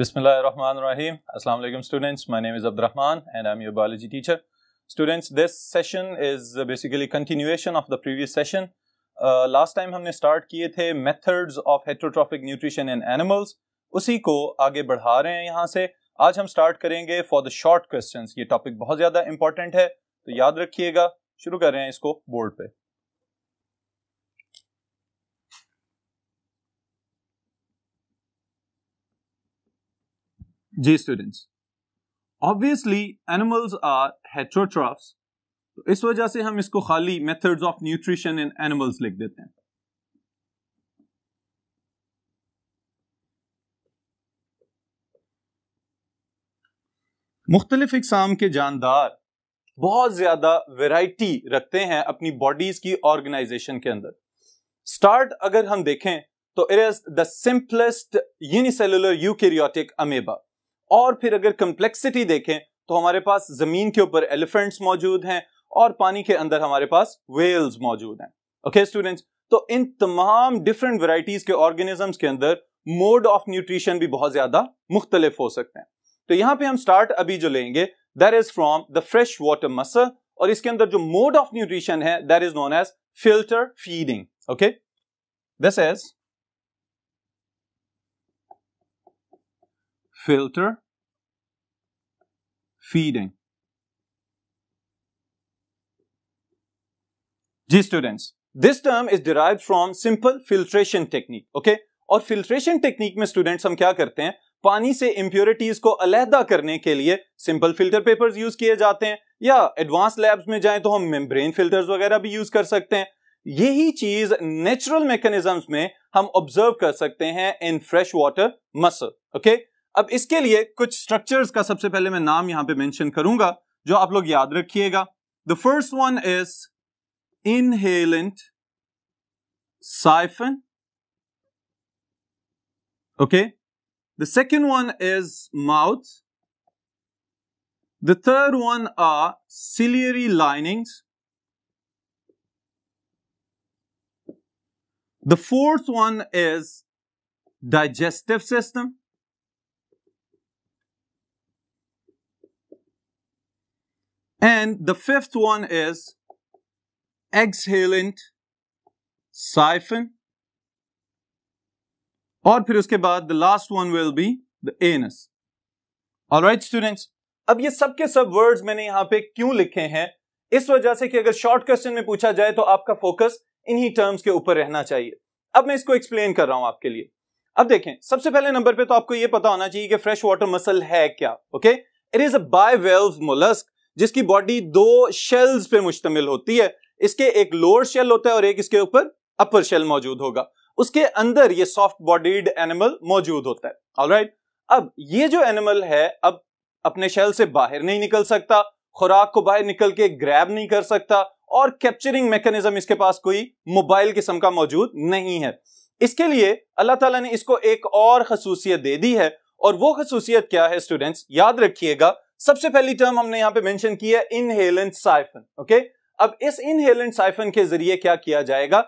Bismillahirrahmanirrahim. Assalamu alaikum students. My name is Abdurrahman and I'm your biology teacher. Students, this session is basically continuation of the previous session. Uh, last time हमने start किए थे methods of heterotrophic nutrition in animals. उसी को आगे बढ़ा रहे हैं यहाँ से आज हम start करेंगे for the short questions. ये topic बहुत ज़्यादा important है तो याद रखिएगा शुरू कर रहे हैं इसको बोर्ड पे जी students obviously animals are heterotrophs तो इस वजह से हम इसको खाली methods of nutrition in animals लिख देते हैं मुख्तलिफ इकसाम के जानदार बहुत ज्यादा वेराइटी रखते हैं अपनी बॉडीज की ऑर्गेनाइजेशन के अंदर स्टार्ट अगर हम देखें तो it is the simplest unicellular eukaryotic amoeba और फिर अगर कंप्लेक्सिटी देखें तो हमारे पास जमीन के ऊपर एलिफेंट्स मौजूद हैं और पानी के अंदर हमारे पास वेल्स मौजूद हैं ओके स्टूडेंट्स तो इन तमाम डिफरेंट वैरायटीज के ऑर्गेनिजम्स के अंदर मोड ऑफ न्यूट्रिशन भी बहुत ज्यादा मुख्तलिफ हो सकते हैं तो यहां पे हम स्टार्ट अभी जो लेंगे that is from the fresh water mussel और इसके अंदर जो मोड ऑफ न्यूट्रिशन है that is known as filter feeding okay this is filter, feeding. जी students this term is derived from simple filtration technique Okay? और filtration technique में students हम क्या करते हैं पानी से इंप्योरिटीज को अलहदा करने के लिए सिंपल फिल्टर पेपर्स यूज किए जाते हैं या एडवांस लैब्स में जाएं तो हम मेम्ब्रेन फिल्टर्स वगैरह भी यूज कर सकते हैं यही चीज नेचुरल मैकेनिज्म्स में हम ऑब्जर्व कर सकते हैं in fresh water mussel okay अब इसके लिए कुछ स्ट्रक्चर्स का सबसे पहले मैं नाम यहां पे मेंशन करूंगा जो आप लोग याद रखिएगा the first one is inhalant siphon okay the second one is mouth the third one are ciliary linings the fourth one is digestive system And the fifth one is exhalant siphon. और फिर उसके बाद the last one will be the anus alright students अब ये सब सब words मैंने यहां पे क्यों लिखे हैं इस वजह से कि अगर शॉर्ट क्वेश्चन में पूछा जाए तो आपका फोकस इन्हीं टर्म्स के ऊपर रहना चाहिए अब मैं इसको एक्सप्लेन कर रहा हूं आपके लिए अब देखें सबसे पहले नंबर पे तो आपको यह पता होना चाहिए कि फ्रेश वाटर मसल है क्या okay it is a valve mollusc जिसकी बॉडी दो शेल्स पे मुश्तमिल होती है इसके एक लोअर शेल होता है और एक इसके ऊपर अपर शेल मौजूद होगा उसके अंदर ये सॉफ्ट बॉडीड एनिमल मौजूद होता है ऑलराइट अब ये जो एनिमल है अब अपने शेल से बाहर नहीं निकल सकता खुराक को बाहर निकल के ग्रैब नहीं कर सकता और कैप्चरिंग मैकेनिज्म इसके पास कोई मोबाइल किस्म का मौजूद नहीं है इसके लिए अल्लाह ताला ने इसको एक और खसूसियत दे दी है और वो खसूसियत क्या है स्टूडेंट्स याद रखिएगा सबसे पहली टर्म हमने यहां पे मेंशन की है इनहेलेंट साइफन ओके अब इस इनहेलेंट साइफन के जरिए क्या किया जाएगा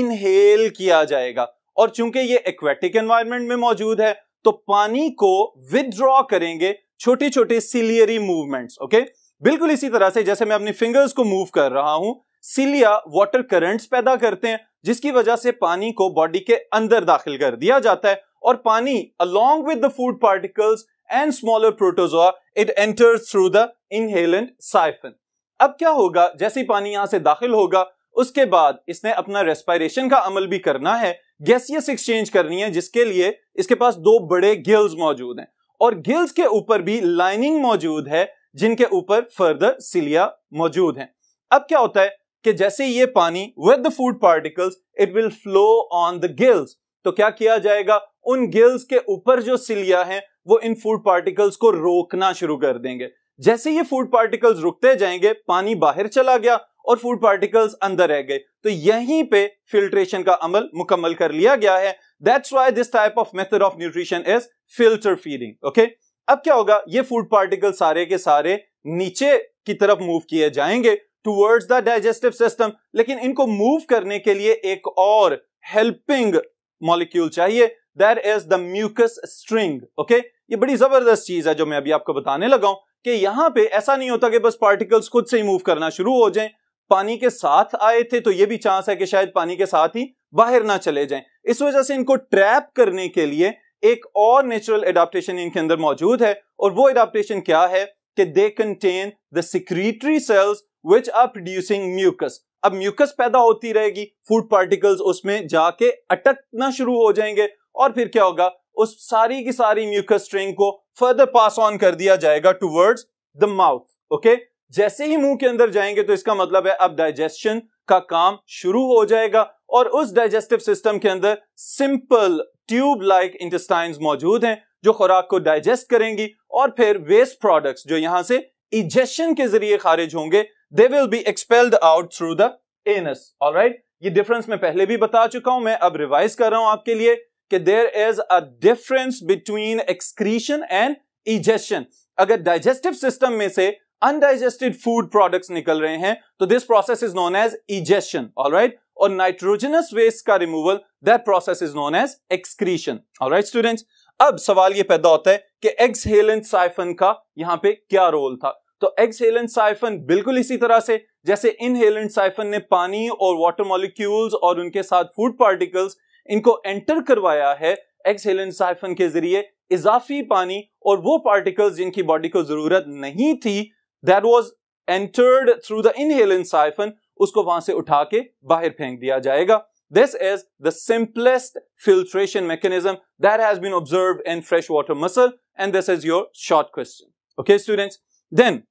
इनहेल किया जाएगा और चूंकि ये एक्वेटिक एनवायरमेंट में मौजूद है तो पानी को विदड्रॉ करेंगे छोटे छोटे सिलियरी मूवमेंट्स ओके बिल्कुल इसी तरह से जैसे मैं अपनी फिंगर्स को मूव कर रहा हूं सिलिया वाटर करंट्स पैदा करते हैं जिसकी वजह से पानी को बॉडी के अंदर दाखिल कर दिया जाता है और पानी along with the food particles and smaller protozoa it enters through the inhalant siphon अब क्या होगा जैसे ही पानी यहां से दाखिल होगा उसके बाद इसने अपना रेस्पायरेशन का अमल भी करना है गैसियस एक्सचेंज करनी है जिसके लिए इसके पास दो बड़े गिल्स मौजूद हैं और गिल्स के ऊपर भी लाइनिंग मौजूद है जिनके ऊपर फर्दर सिलिया मौजूद हैं अब क्या होता है कि जैसे ये पानी with the food particles it will flow on the gills तो क्या किया जाएगा उन गिल्स के ऊपर जो सिलिया है वो इन फूड पार्टिकल्स को रोकना शुरू कर देंगे जैसे ये फूड पार्टिकल्स रुकते जाएंगे पानी बाहर चला गया और फूड पार्टिकल्स अंदर रह गए तो यहीं पे फिल्ट्रेशन का अमल मुकम्मल कर लिया गया है that's why this type of method of nutrition is filter feeding okay अब क्या होगा ये फूड पार्टिकल सारे के सारे नीचे की तरफ मूव किए जाएंगे टूवर्ड्स द डाइजेस्टिव सिस्टम लेकिन इनको मूव करने के लिए एक और हेल्पिंग मॉलिक्यूल चाहिए that is the mucus string okay ये बड़ी जबरदस्त चीज है जो मैं अभी आपको बताने लगा हूं कि यहां पे ऐसा नहीं होता कि बस पार्टिकल्स खुद से ही मूव करना शुरू हो जाए पानी के साथ आए थे तो ये भी चांस है कि शायद पानी के साथ ही बाहर ना चले जाएं इस वजह से इनको ट्रैप करने के लिए एक और नेचुरल एडाप्टेशन इनके अंदर मौजूद है और वो एडाप्टेशन क्या है कि they contain the secretory cells which are producing mucus अब म्यूकस पैदा होती रहेगी फूड पार्टिकल्स उसमें जाके अटकना शुरू हो जाएंगे और फिर क्या होगा उस सारी की सारी म्यूकस स्ट्रिंग को फर्दर पास ऑन कर दिया जाएगा टूवर्ड्स द माउथ ओके जैसे ही मुंह के अंदर जाएंगे तो इसका मतलब है अब डाइजेशन का काम शुरू हो जाएगा और उस डाइजेस्टिव सिस्टम के अंदर सिंपल ट्यूब लाइक इंटेस्टाइन मौजूद हैं जो खुराक को डाइजेस्ट करेंगी और फिर वेस्ट प्रोडक्ट्स जो यहां से इजेशन के जरिए खारिज होंगे they will be expelled out through the anus alright ये डिफरेंस मैं पहले भी बता चुका हूं मैं अब रिवाइज कर रहा हूं आपके लिए कि there is a difference between excretion and egestion अगर डाइजेस्टिव सिस्टम में से अनडाइजेस्टेड फूड प्रोडक्ट्स निकल रहे हैं तो this process is known as egestion all और नाइट्रोजनस वेस्ट का removal that process is known as excretion all students अब सवाल ये पैदा होता है कि एक्सहेलेंट साइफन का यहां पे क्या रोल था तो एक्सहेलेंट साइफन बिल्कुल इसी तरह से जैसे इनहेलेंट साइफन ने पानी और वाटर मॉलिक्यूल्स और उनके साथ फूड पार्टिकल्स इनको एंटर करवाया है साइफन के जरिए इजाफी पानी और वो पार्टिकल्स जिनकी बॉडी को जरूरत नहीं थी that was entered through the inhalant siphon उसको वहां से उठा के बाहर फेंक दिया जाएगा this is the simplest filtration mechanism that has been observe in fresh water mussel and this is your short question okay students then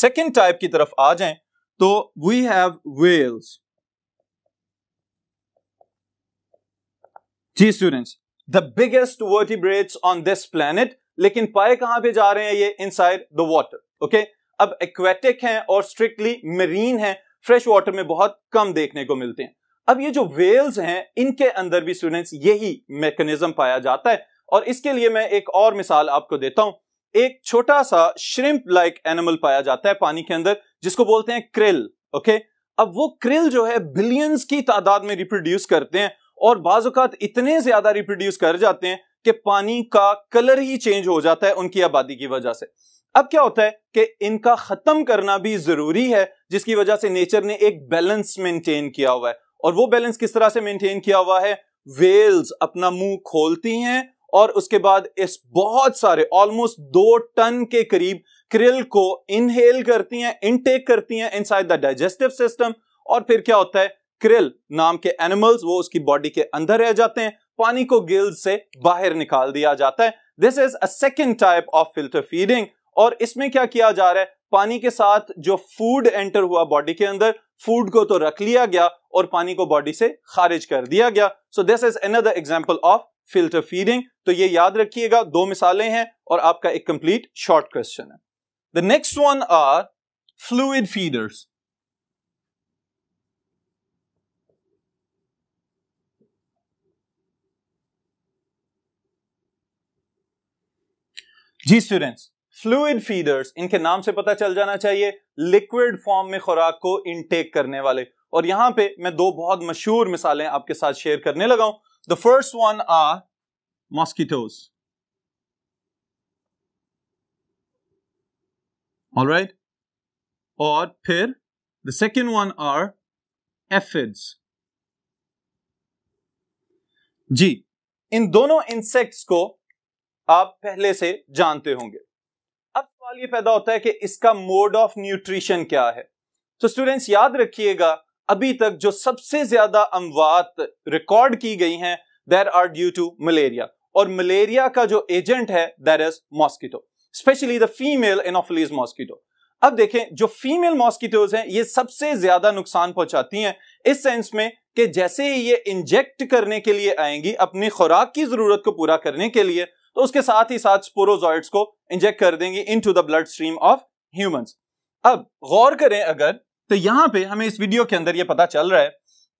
second type की तरफ आ जाए तो वी हैव वेल्स जी students the biggest vertebrates on this planet लेकिन पाए कहां पे जा रहे हैं ये इनसाइड द वाटर ओके अब एक्वेटिक हैं और स्ट्रिक्टली मरीन हैं फ्रेश वाटर में बहुत कम देखने को मिलते हैं अब ये जो वेल्स हैं इनके अंदर भी स्टूडेंट्स यही मैकेनिज्म पाया जाता है और इसके लिए मैं एक और मिसाल आपको देता हूं एक छोटा सा श्रिम्प लाइक एनिमल पाया जाता है पानी के अंदर जिसको बोलते हैं क्रिल ओके अब वो क्रिल जो है बिलियंस की तादाद में रिप्रोड्यूस करते हैं और बाजुकात इतने ज्यादा रिप्रोड्यूस कर जाते हैं कि पानी का कलर ही चेंज हो जाता है उनकी आबादी की वजह से अब क्या होता है कि इनका खत्म करना भी जरूरी है जिसकी वजह से नेचर ने एक बैलेंस मेंटेन किया हुआ है और वो बैलेंस किस तरह से मेंटेन किया हुआ है वेल्स अपना मुंह खोलती हैं और उसके बाद इस बहुत सारे ऑलमोस्ट दो टन के करीब क्रिल को इनहेल करती हैं इनटेक करती हैं इनसाइड द डाइजेस्टिव सिस्टम और फिर क्या होता है क्रिल नाम के एनिमल्स वो उसकी बॉडी के अंदर रह जाते हैं पानी को गिल्स से बाहर निकाल दिया जाता है this is a second type of filter feeding और इसमें क्या किया जा रहा है पानी के साथ जो फूड एंटर हुआ बॉडी के अंदर फूड को तो रख लिया गया और पानी को बॉडी से खारिज कर दिया गया so this is another example of filter feeding तो ये याद रखिएगा दो मिसालें हैं और आपका एक कंप्लीट शॉर्ट क्वेश्चन है the next one are fluid feeders जी स्टूडेंट्स फ्लूड फीडर्स इनके नाम से पता चल जाना चाहिए लिक्विड फॉर्म में खुराक को इनटेक करने वाले और यहां पे मैं दो बहुत मशहूर मिसालें आपके साथ शेयर करने लगा हूं the first one are mosquitoes all right और फिर the second one are aphids जी इन दोनों इंसेक्ट्स को आप पहले से जानते होंगे अब सवाल ये पैदा होता है कि इसका मोड ऑफ न्यूट्रिशन क्या है तो स्टूडेंट्स याद रखिएगा अभी तक जो सबसे ज्यादा अमवात रिकॉर्ड की गई हैं there are due to malaria और मलेरिया का जो एजेंट है there is mosquito specially the female anopheles mosquito अब देखें जो फीमेल मॉस्किटोज हैं ये सबसे ज्यादा नुकसान पहुंचाती हैं इस सेंस में कि जैसे ही ये इंजेक्ट करने के लिए आएंगी अपनी खुराक की जरूरत को पूरा करने के लिए तो उसके साथ ही साथ स्पोरोजॉइड्स को इंजेक्ट कर देंगे into the blood stream of humans अब गौर करें अगर तो यहां पे हमें इस वीडियो के अंदर ये पता चल रहा है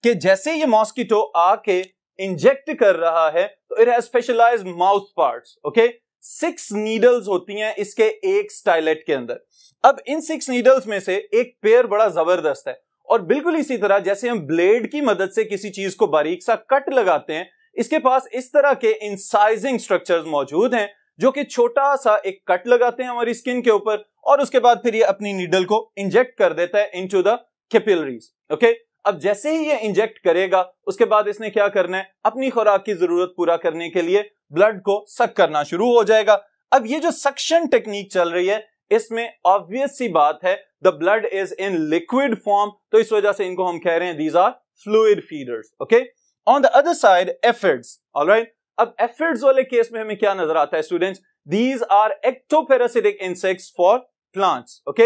कि जैसे ये मॉस्किटो आके इंजेक्ट कर रहा है तो it has specialise mouth parts okay six needles होती हैं इसके एक स्टाइलेट के अंदर अब इन सिक्स नीडल्स में से एक पेयर बड़ा जबरदस्त है और बिल्कुल इसी तरह जैसे हम ब्लेड की मदद से किसी चीज को बारीक सा कट लगाते हैं इसके पास इस तरह के इंसाइजिंग स्ट्रक्चर्स मौजूद हैं जो कि छोटा सा एक कट लगाते हैं हमारी स्किन के ऊपर और उसके बाद फिर ये अपनी नीडल को इंजेक्ट कर देता है इनटू द कैपिलरीज ओके अब जैसे ही ये इंजेक्ट करेगा उसके बाद इसने क्या करना है अपनी खुराक की जरूरत पूरा करने के लिए ब्लड को सक करना शुरू हो जाएगा अब ये जो सक्शन टेक्निक चल रही है इसमें ऑब्वियस सी बात है the blood is in liquid form तो इस वजह से इनको हम कह रहे हैं these are fluid feeders okay on the other side aphids right अब एफिड्स वाले केस में हमें क्या नजर आता है students these are ectoparasitic insects for plants okay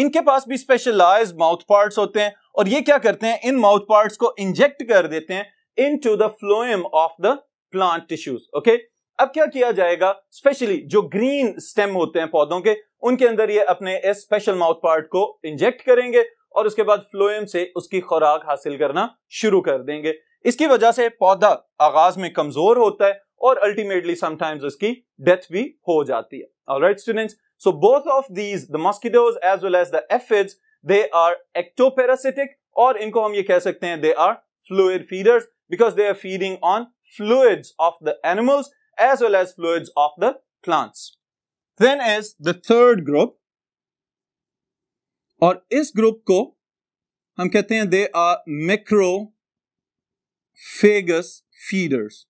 इनके पास भी स्पेशलाइज माउथ पार्ट्स होते हैं और ये क्या करते हैं इन माउथ पार्ट्स को इंजेक्ट कर देते हैं into the phloem of the plant tissues okay अब क्या किया जाएगा स्पेशली जो ग्रीन स्टेम होते हैं पौधों के उनके अंदर ये अपने इस स्पेशल माउथ पार्ट को इंजेक्ट करेंगे और उसके बाद फ्लोएम से उसकी खुराक हासिल करना शुरू कर देंगे इसकी वजह से पौधा आगाज में कमजोर होता है और अल्टीमेटली समटाइम्स उसकी डेथ भी हो जाती है all right students so both of these the mosquitoes as well as the aphids they are ectoparasitic और इनको हम ये कह सकते हैं they are fluid feeders because they are feeding on fluids of the animals as well as fluids of the plants. Then is the third group और इस group को हम कहते हैं they are macrophagous feeders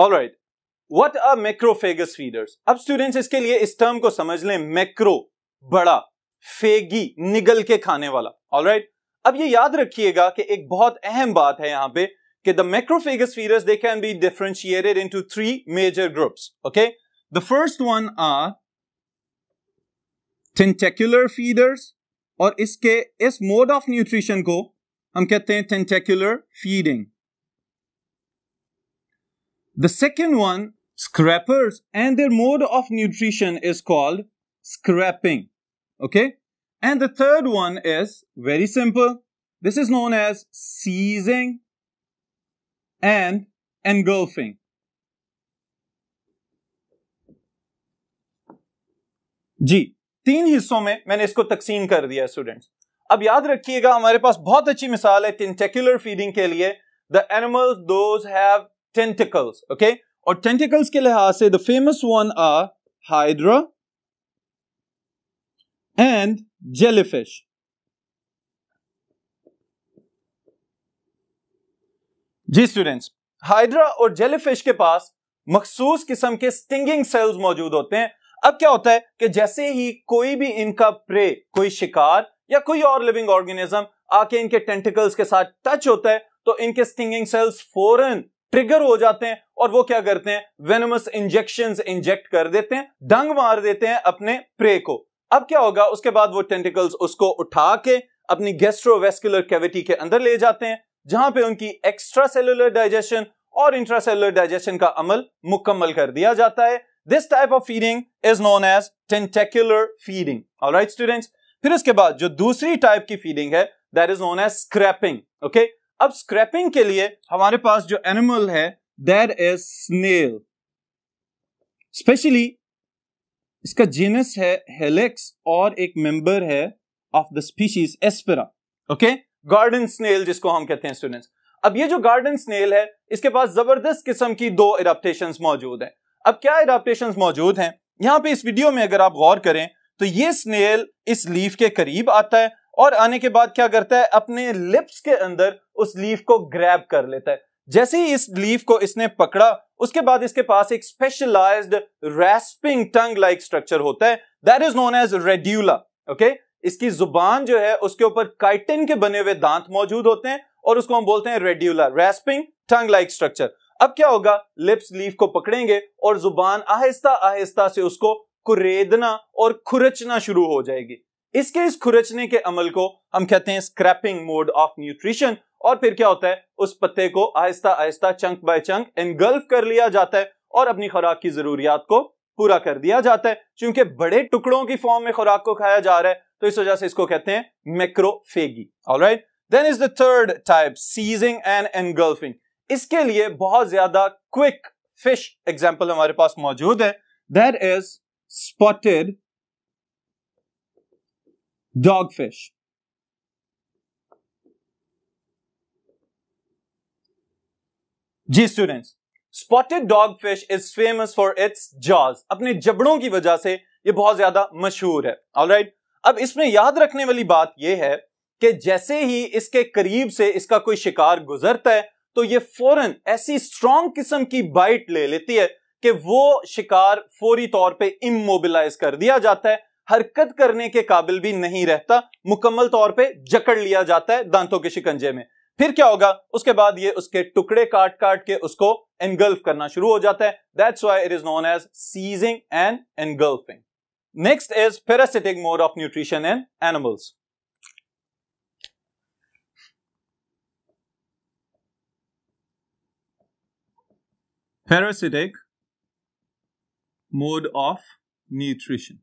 all right what what macrophagous feeders अब students इसके लिए इस टर्म को समझ लें मैक्रो बड़ा फेगी निगल के खाने वाला ऑलराइट right? अब ये याद रखिएगा कि एक बहुत अहम बात है यहां पे कि the macrophagous feeders they can be differentiated into three major groups okay the first one are Tentacular feeders, और इसके इस मोड ऑफ न्यूट्रिशन को हम कहते हैं टेंटेकुलर The second one, scrappers, and their mode of nutrition is called scrapping. Okay? And the third one is very simple. This is known as seizing and engulfing. G. तीन हिस्सों में मैंने इसको तकसीम कर दिया स्टूडेंट्स अब याद रखिएगा हमारे पास बहुत अच्छी मिसाल है टेंटेकुलर फीडिंग के लिए the animal those have tentacles okay और टेंटिकल्स के लिहाज से the famous one are hydra and jellyfish जी स्टूडेंट्स हाइड्रा और जेलीफिश के पास मखसूस किस्म के स्टिंगिंग सेल्स मौजूद होते हैं अब क्या होता है कि जैसे ही कोई भी इनका प्रे कोई शिकार या कोई और लिविंग ऑर्गेनिज्म आके इनके टेंटिकल्स के साथ टच होता है तो इनके स्टिंगिंग सेल्स फोरन ट्रिगर हो जाते हैं और वो क्या करते हैं वेनमस इंजेक्शन इंजेक्ट कर देते हैं डंग मार देते हैं अपने प्रे को अब क्या होगा उसके बाद वो टेंटिकल्स उसको उठा के अपनी गेस्ट्रोवेस्कुलर कैविटी के अंदर ले जाते हैं जहां पे उनकी एक्स्ट्रा सेलुलर डाइजेशन और इंट्रा सेलुलर डाइजेशन का अमल मुकम्मल कर दिया जाता है this type of feeding is known as tentacular feeding all right students फिर उसके बाद जो दूसरी टाइप की फीडिंग है that is known as scraping okay अब स्क्रैपिंग के लिए हमारे पास जो एनिमल है दैट इज स्नेल स्पेशली इसका जीनस है हेलेक्स और एक मेंबर है of the species aspera okay garden snail जिसको हम कहते हैं स्टूडेंट्स अब ये जो गार्डन स्नेल है इसके पास जबरदस्त किस्म की दो इडाप्टेशन मौजूद है अब क्या एडाप्टेशन मौजूद हैं यहाँ पे इस वीडियो में अगर आप गौर करें तो ये स्नेल इस लीफ के करीब आता है और आने के बाद क्या करता है अपने लिप्स के अंदर उस लीफ को ग्रैब कर लेता है जैसे ही इस लीफ को इसने पकड़ा उसके बाद इसके पास एक specialised rasping tongue like structure होता है that is known as radula okay इसकी जुबान जो है उसके ऊपर काइटिन के बने हुए दांत मौजूद होते हैं और उसको हम बोलते हैं radula rasping tongue like structure अब क्या होगा लिप्स लीफ को पकड़ेंगे और जुबान आहिस्ता आहिस्ता से उसको कुरेदना और खुरचना शुरू हो जाएगी इसके इस खुरचने के अमल को हम कहते हैं स्क्रैपिंग मोड ऑफ न्यूट्रिशन और फिर क्या होता है उस पत्ते को आहिस्ता आहिस्ता चंक बाय चंक एनगल्फ कर लिया जाता है और अपनी खुराक की जरूरियात को पूरा कर दिया जाता है क्योंकि बड़े टुकड़ों की फॉर्म में खुराक को खाया जा रहा है तो इस वजह से इसको कहते हैं macrophagy all right then is the third type seizing and engulfing इसके लिए बहुत ज्यादा क्विक फिश एग्जाम्पल हमारे पास मौजूद है there is spotted dogfish जी students spotted dogfish is famous for its jaws अपने जबड़ों की वजह से ये बहुत ज्यादा मशहूर है ऑल right? अब इसमें याद रखने वाली बात यह है कि जैसे ही इसके करीब से इसका कोई शिकार गुजरता है तो ये फौरन ऐसी स्ट्रांग किस्म की बाइट ले लेती है कि वो शिकार फौरी तौर पे इमोबिलाइज कर दिया जाता है हरकत करने के काबिल भी नहीं रहता मुकम्मल तौर पे जकड़ लिया जाता है दांतों के शिकंजे में फिर क्या होगा उसके बाद ये उसके टुकड़े काट काट के उसको एनगल्फ करना शुरू हो जाता है that's why it is known as seizing and engulfing next is parasitic mode of nutrition and animals Parasitic mode of nutrition.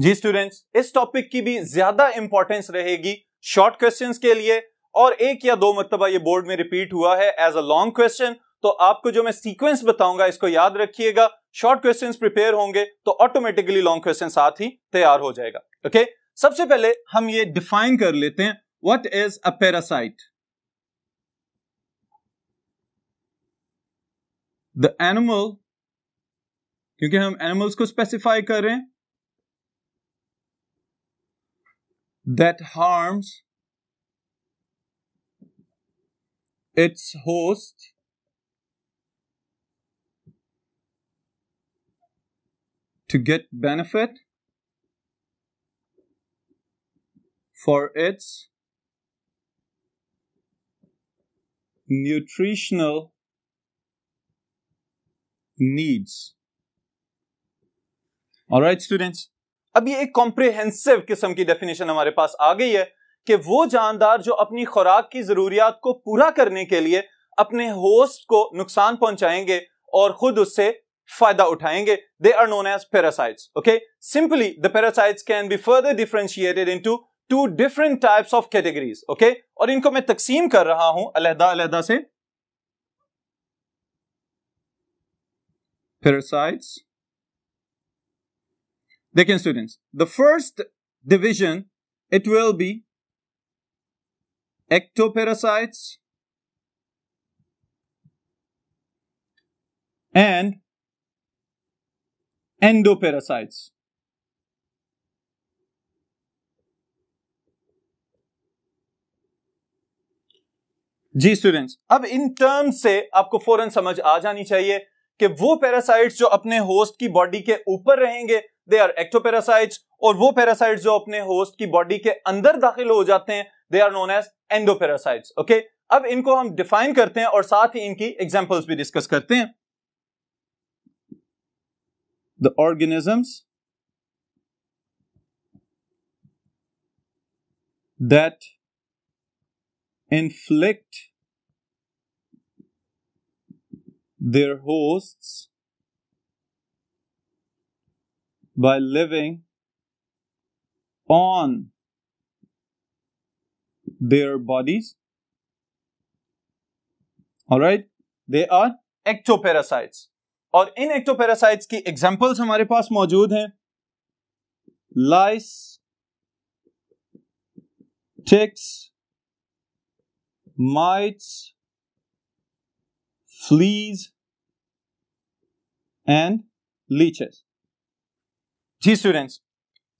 जी स्टूडेंट्स इस टॉपिक की भी ज्यादा इंपॉर्टेंस रहेगी शॉर्ट क्वेश्चंस के लिए और एक या दो मरतबा ये बोर्ड में रिपीट हुआ है एज अ लॉन्ग क्वेश्चन तो आपको जो मैं सीक्वेंस बताऊंगा इसको याद रखिएगा शॉर्ट क्वेश्चंस प्रिपेयर होंगे तो ऑटोमेटिकली लॉन्ग क्वेश्चन साथ ही तैयार हो जाएगा ओके okay? सबसे पहले हम ये डिफाइन कर लेते हैं What is a parasite? The animal, because we animals ko specify kar rahe, that harms its host. To get benefit for its nutritional needs. right, students, अब ये एक कॉम्प्रिहेंसिव किस्म की डेफिनेशन हमारे पास आ गई है कि वो जानदार जो अपनी खुराक की जरूरियात को पूरा करने के लिए अपने होस्ट को नुकसान पहुंचाएंगे और खुद उससे फायदा उठाएंगे they are known as parasites okay simply the parasites can be further differentiated into two different types of categories okay aur inko main taqseem kar raha hu alahda alahda se parasites dekhen students the first division it will be ectoparasites and endoparasites जी students अब इन terms से आपको फौरन समझ आ जानी चाहिए कि वो पैरासाइट्स जो अपने होस्ट की बॉडी के ऊपर रहेंगे दे आर एक्टोपेरासाइट्स और वो पैरासाइट्स जो अपने होस्ट की बॉडी के अंदर दाखिल हो जाते हैं they are known as endoparasites okay अब इनको हम डिफाइन करते हैं और साथ ही इनकी एग्जाम्पल्स भी डिस्कस करते हैं the organisms that inflict their hosts by living on their bodies. All right, they are ectoparasites. और इन एक्टोपेरासाइट्स की एग्जांपल्स हमारे पास मौजूद हैं lice ticks mites, fleas, and leeches. जी स्टूडेंट्स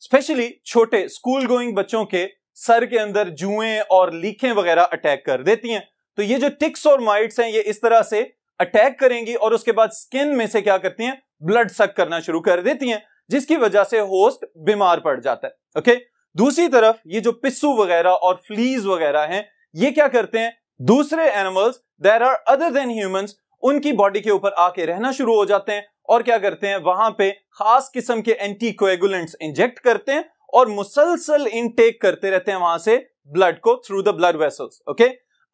स्पेशली छोटे स्कूल गोइंग बच्चों के सर के अंदर जुएं और लीखें वगैरह अटैक कर देती हैं तो ये जो टिक्स और माइट्स हैं ये इस तरह से अटैक करेंगी और उसके बाद स्किन में से क्या करती हैं ब्लड सक करना शुरू कर देती हैं जिसकी वजह से होस्ट बीमार पड़ जाता है ओके दूसरी तरफ ये जो पिस्सू वगैरह और फ्लीज वगैरह हैं ये क्या करते हैं दूसरे animals there are other than humans उनकी बॉडी के ऊपर आके रहना शुरू हो जाते हैं और क्या करते हैं वहां पे खास किस्म के एंटी कोएगुलेंट्स इंजेक्ट करते हैं और मुसलसल इनटेक करते रहते हैं वहां से ब्लड को through the blood vessels okay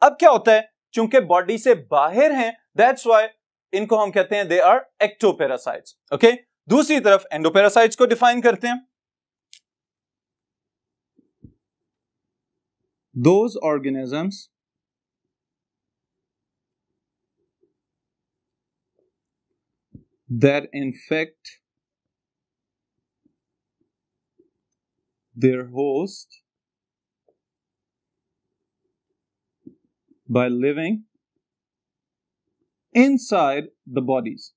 अब क्या होता है चूंकि बॉडी से बाहर हैं दैट्स वाई इनको हम कहते हैं दे आर एक्टोपेरासाइट्स ओके दूसरी तरफ एंडोपेरासाइट्स को डिफाइन करते हैं those organisms that infect their host by living inside the bodies.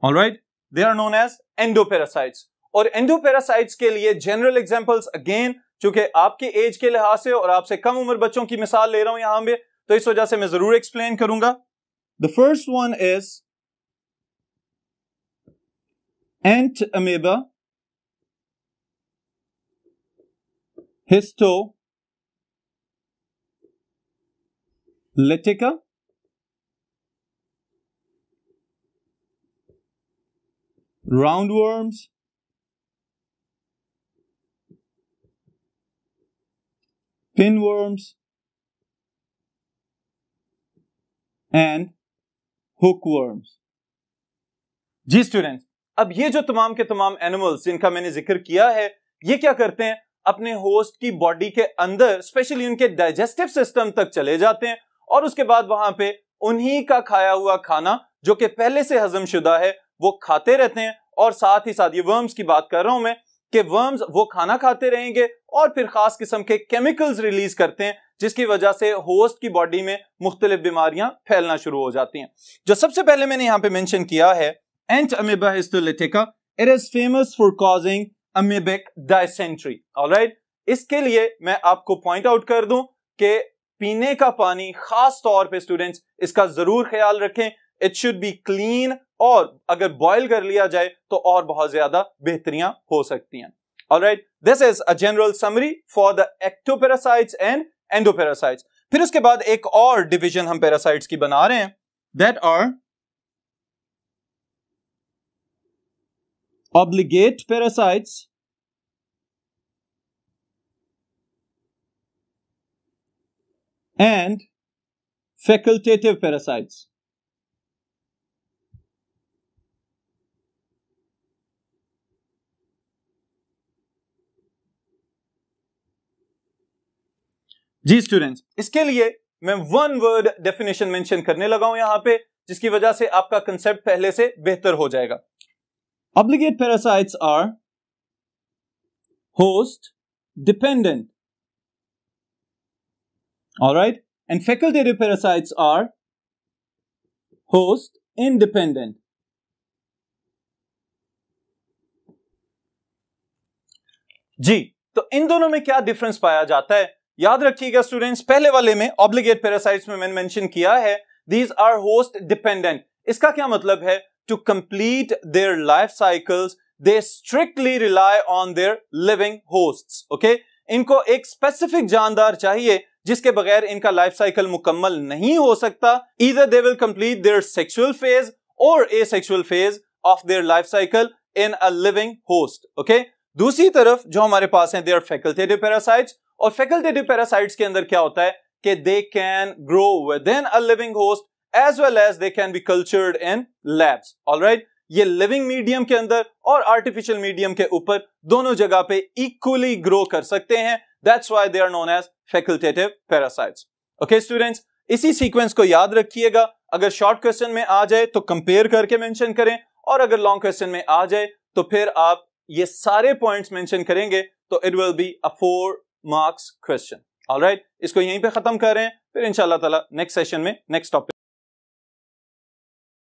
All right, they are known as endoparasites. और एंडोपेरासाइट्स के लिए जनरल एग्जाम्पल्स अगेन चूंकि आपके एज के लिहाज से और आपसे कम उम्र बच्चों की मिसाल ले रहा हूं यहां पर तो इस वजह से मैं जरूर एक्सप्लेन करूंगा the first one is Entamoeba histolytica worms pinworms, and hookworms जी students अब ये जो तमाम के तमाम एनिमल्स जिनका मैंने जिक्र किया है ये क्या करते हैं अपने होस्ट की बॉडी के अंदर स्पेशली उनके डाइजेस्टिव सिस्टम तक चले जाते हैं और उसके बाद वहां पे उन्हीं का खाया हुआ खाना जो कि पहले से हजमशुदा है वो खाते रहते हैं और साथ ही साथ ये वर्म्स की बात कर रहा हूं मैं कि वर्म्स वो खाना खाते रहेंगे और फिर खास किस्म के केमिकल्स रिलीज करते हैं जिसकी वजह से होस्ट की बॉडी में मुख्तलिफ बीमारियां फैलना शुरू हो जाती हैं जो सबसे पहले मैंने यहाँ पे मेंशन किया है Entamoeba histolytica it is famous for causing amoebic dysentery all right इसके लिए मैं आपको पॉइंट आउट कर दूं कि पीने का पानी खास तौर पे स्टूडेंट्स इसका जरूर ख्याल रखें इट शुड बी क्लीन और अगर बॉयल कर लिया जाए तो और बहुत ज्यादा बेहतरियां हो सकती हैं right this is a general summary for the ectoparasites and endoparasites फिर उसके बाद एक और डिवीजन हम पेरासाइट्स की बना रहे हैं that are obligate parasites and facultative parasites जी स्टूडेंट्स इसके लिए मैं वन वर्ड डेफिनेशन मेंशन करने लगा हूं यहां पे जिसकी वजह से आपका कंसेप्ट पहले से बेहतर हो जाएगा obligate parasites are host dependent right and facultative parasites are host independent जी तो इन दोनों में क्या डिफरेंस पाया जाता है याद रखिएगा स्टूडेंट्स पहले वाले में ऑब्लिगेट पेरासाइट्स में मैंने मेंशन किया है दीज आर होस्ट डिपेंडेंट इसका क्या मतलब है to complete their life cycles they strictly rely on their living host okay इनको एक स्पेसिफिक जानदार चाहिए जिसके बगैर इनका लाइफ साइकिल मुकम्मल नहीं हो सकता इधर they will complete their sexual phase और asexual phase of their life cycle in a living host okay दूसरी तरफ जो हमारे पास है देयर फैकल्टेटिव पैरासाइट्स और फैकल्टेटिव पैरासाइट्स के अंदर क्या होता है कि they can grow within a living host as well as they can be cultured in labs all right ये लिविंग मीडियम के अंदर और आर्टिफिशियल मीडियम के ऊपर दोनों जगह पे इक्वली ग्रो कर सकते हैं that's why they are known as facultative parasites okay students इसी सीक्वेंस को याद रखिएगा अगर शॉर्ट क्वेश्चन में आ जाए तो कंपेयर करके मेंशन करें और अगर लॉन्ग क्वेश्चन में आ जाए तो फिर आप ये सारे पॉइंट्स मेंशन करेंगे तो it will be a four marks question all right इसको यहीं पे खत्म कर रहे हैं फिर इंशाल्लाह ताला नेक्स्ट सेशन में नेक्स्ट टॉपिक